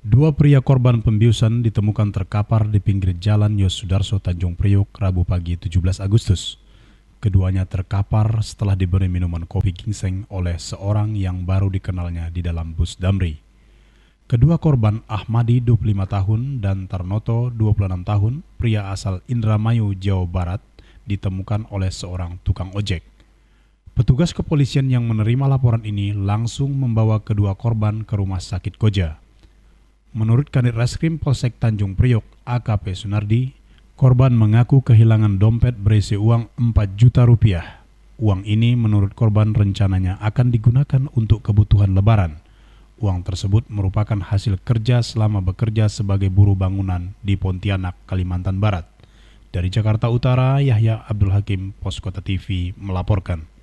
Dua pria korban pembiusan ditemukan terkapar di pinggir jalan Yosudarso Tanjung Priok Rabu pagi 17 Agustus. Keduanya terkapar setelah diberi minuman kopi ginseng oleh seorang yang baru dikenalnya di dalam bus Damri. Kedua korban Ahmadi 25 tahun dan Tarnoto 26 tahun, pria asal Indramayu, Jawa Barat, ditemukan oleh seorang tukang ojek. Petugas kepolisian yang menerima laporan ini langsung membawa kedua korban ke rumah sakit Koja. Menurut Kanit Reskrim Polsek Tanjung Priok, AKP Sunardi, korban mengaku kehilangan dompet berisi uang 4 juta rupiah. Uang ini menurut korban rencananya akan digunakan untuk kebutuhan lebaran. Uang tersebut merupakan hasil kerja selama bekerja sebagai buruh bangunan di Pontianak, Kalimantan Barat. Dari Jakarta Utara, Yahya Abdul Hakim, Poskota TV, melaporkan.